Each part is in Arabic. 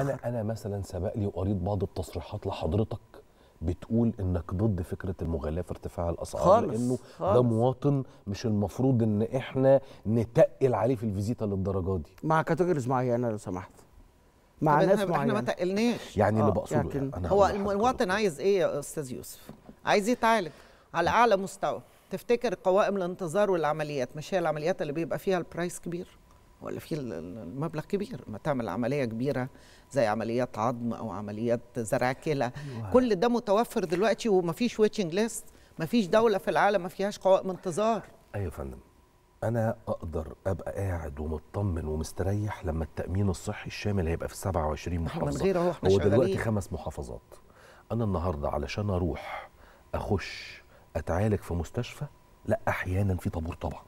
انا انا مثلا سبق لي وقريت بعض التصريحات لحضرتك بتقول انك ضد فكره المغالاه في ارتفاع الاسعار خالص لانه خالص. ده مواطن مش المفروض ان احنا نتقل عليه في الفيزيتا للدرجه دي مع كاتيجوريز معينه لو سمحت مع ناس معينه احنا ما تقلناش يعني آه. اللي بقصده يعني أنا هو المواطن عايز ايه يا استاذ يوسف عايز يتعالج على اعلى مستوى تفتكر قوائم الانتظار والعمليات مش هي العمليات اللي بيبقى فيها البرايس كبير ولا في المبلغ كبير ما تعمل عملية كبيرة زي عمليات عظم أو عمليات زرع كلى كل ده متوفر دلوقتي ومفيش ويتشنج ليست مفيش دولة في العالم ما فيهاش قوائم انتظار أيوة يا فندم أنا أقدر أبقى قاعد ومطمن ومستريح لما التأمين الصحي الشامل هيبقى في 27 محافظة من غيره احنا هو دلوقتي خمس محافظات أنا النهاردة علشان أروح أخش أتعالج في مستشفى لا أحيانا في طابور طبعا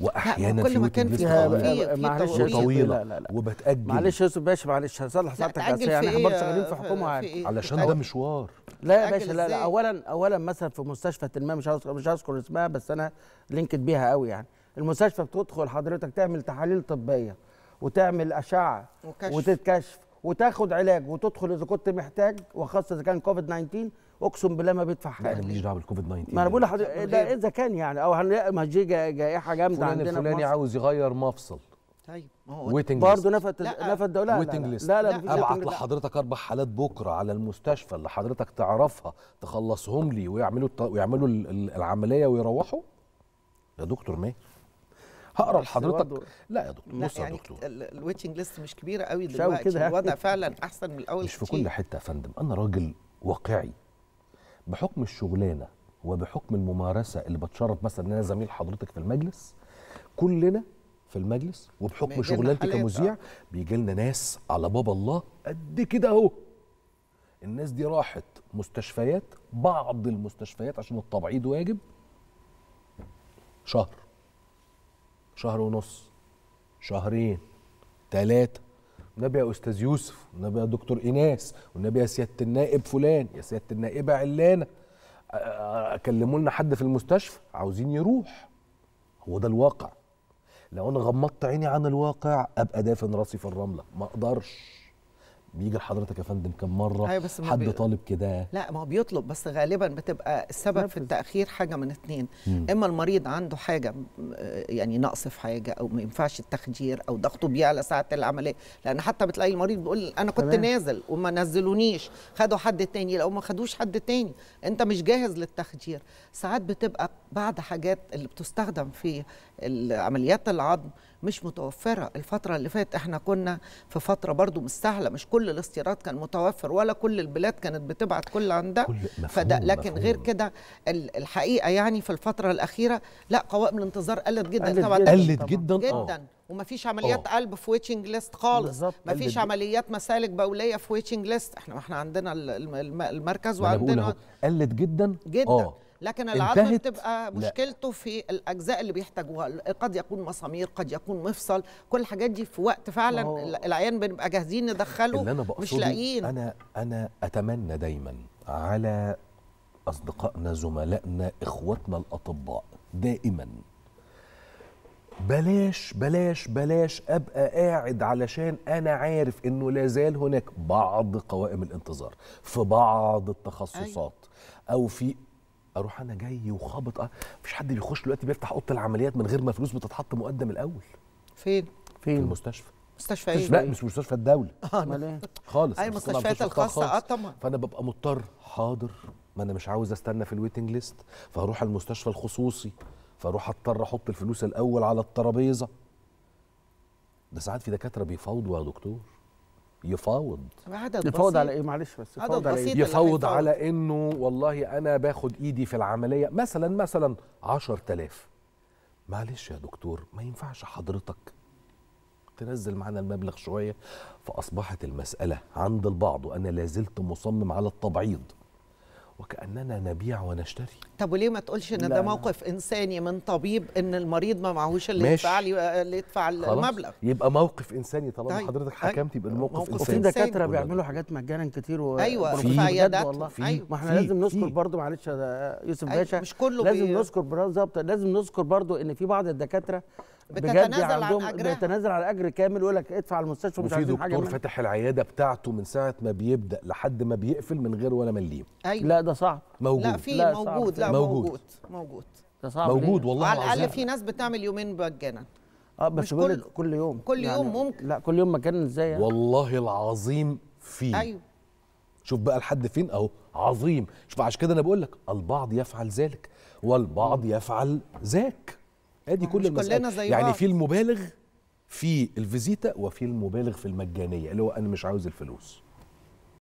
واحيانا في ويتنج ليست طويله معلش طويله وبتاجل معلش يا يوسف باشا معلش هصلح سعادتك بس يعني احنا برضه شغالين في حكومه عادي يعني. إيه؟ علشان ده مشوار لا يا باشا لا, لا اولا اولا مثلا في مستشفى ما مش هذكر مش هذكر اسمها بس انا لينكد بيها قوي يعني المستشفى بتدخل حضرتك تعمل تحاليل طبيه وتعمل اشعه وكشف. وتتكشف وتاخد علاج وتدخل اذا كنت محتاج وخاصه اذا كان كوفيد 19 اقسم بالله ما بيدفع حاجه انا ماليش دعوه بالكوفيد 19 ما انا يعني. بقول لحضرتك إيه، ده طيب. اذا كان يعني او هنلاقي ما جائحه جامده عندنا الفلاني عاوز يغير مفصل طيب برضه نفت نفت الدوله لا لا, لا لا, لا, ابعت لحضرتك اربع حالات بكره على المستشفى اللي حضرتك تعرفها تخلصهم لي ويعملوا ويعملوا العمليه ويروحوا يا دكتور ماهر هقرا لحضرتك لا يا دكتور بص يعني يا دكتور الويتنج ليست مش كبيره قوي دلوقتي الوضع فعلا احسن من الاول مش في كل حته يا فندم انا راجل واقعي بحكم الشغلانه وبحكم الممارسه اللي بتشرف مثلا ان انا زميل حضرتك في المجلس كلنا في المجلس وبحكم شغلانتي كمذيع آه. بيجي لنا ناس على باب الله قد كده اهو الناس دي راحت مستشفيات بعض المستشفيات عشان التبعيض واجب شهر شهر ونص شهرين ثلاثة والنبي يا استاذ يوسف والنبي يا دكتور ايناس والنبي يا سياده النائب فلان يا سياده النائبه علانه كلموا لنا حد في المستشفى عاوزين يروح هو ده الواقع لو انا غمضت عيني عن الواقع ابقى دافن راسي في الرمله ما اقدرش بيجي لحضرتك يا فندم كم مره أيوة بس حد بي... طالب كده لا ما هو بيطلب بس غالبا بتبقى السبب في التاخير حاجه من اثنين اما المريض عنده حاجه آه، يعني نقص في حاجه او ما ينفعش التخدير او ضغطه بيعلى ساعه العمليه لان حتى بتلاقي المريض بيقول انا كنت تمام. نازل وما نزلونيش خدوا حد تاني لو ما خدوش حد تاني انت مش جاهز للتخدير ساعات بتبقى بعض حاجات اللي بتستخدم في عمليات العظم مش متوفره الفتره اللي فاتت احنا كنا في فتره برضو مستهلة مش كل الاستيراد كان متوفر ولا كل البلاد كانت بتبعت كل عندها فده لكن مفهوم. غير كده الحقيقه يعني في الفتره الاخيره لا قوائم الانتظار قلت جدا قلت طبعا قلت جدا جدا, آه. جداً. ومفيش عمليات أوه. قلب في ويتشنج ليست خالص مفيش عمليات مسالك بوليه في ويتشنج ليست احنا احنا عندنا المركز وعندنا قلت جدا جدا أوه. لكن العظم بتبقى مشكلته لا. في الاجزاء اللي بيحتاجوها قد يكون مسامير قد يكون مفصل كل الحاجات دي في وقت فعلا العيان بنبقى جاهزين ندخله اللي أنا مش لاقيين انا انا اتمنى دايما على اصدقائنا زملائنا اخواتنا الاطباء دائما بلاش بلاش بلاش ابقى قاعد علشان انا عارف انه لا زال هناك بعض قوائم الانتظار في بعض التخصصات أيوة. او في اروح انا جاي وخابط أه. مفيش حد بيخش دلوقتي بيفتح اوضه العمليات من غير ما فلوس بتتحط مقدم الاول فين فين في المستشفى مستشفى ايه؟ لا مش مستشفى الدوله آه،, إيه؟ اه خالص اي المستشفيات الخاصه اه طبعا فانا ببقى مضطر حاضر ما انا مش عاوز استنى في الويتنج ليست فاروح المستشفى الخصوصي فاروح اضطر احط الفلوس الاول على الترابيزه ده ساعات في دكاتره بيفاوضوا يا دكتور يفاوض عدد يفاوض على ايه معلش بس يفاوض على ايه يفاوض على انه والله انا باخد ايدي في العمليه مثلا مثلا 10000 معلش يا دكتور ما ينفعش حضرتك تنزل معانا المبلغ شويه فاصبحت المساله عند البعض وانا لازلت مصمم على التبعيض وكاننا نبيع ونشتري طب وليه ما تقولش ان ده موقف انساني من طبيب ان المريض ما معهوش اللي يدفع اللي يدفع المبلغ يبقى موقف انساني طالما طيب. حضرتك حكمت يبقى الموقف موقف انساني وفي دكاتره بيعملوا حاجات مجانا كتير و... ايوه في عيادات والله في أيوة. ما احنا لازم نذكر برضو معلش يا يوسف أيوة، باشا أيوة. مش كله لازم بي... نذكر بالظبط لازم نذكر برضو ان في بعض الدكاتره بتتنازل عن اجرها بيتنازل عن اجر كامل ويقول لك ادفع المستشفى مش عايزين حاجه دكتور فتح العياده بتاعته من ساعه ما بيبدا لحد ما بيقفل من غير ولا مليم أيوة. لا ده صعب موجود لا في موجود, موجود لا موجود موجود ده صعب موجود والله على الاقل في ناس بتعمل يومين مجانا اه بس كل كل يوم كل يعني يوم ممكن لا كل يوم مكان ازاي يعني؟ والله العظيم في ايوه شوف بقى لحد فين اهو عظيم شوف عشان كده انا بقول لك البعض يفعل ذلك والبعض يفعل ذاك ادي كل المسألة يعني في المبالغ في الفيزيتا وفي المبالغ في المجانيه اللي هو انا مش عاوز الفلوس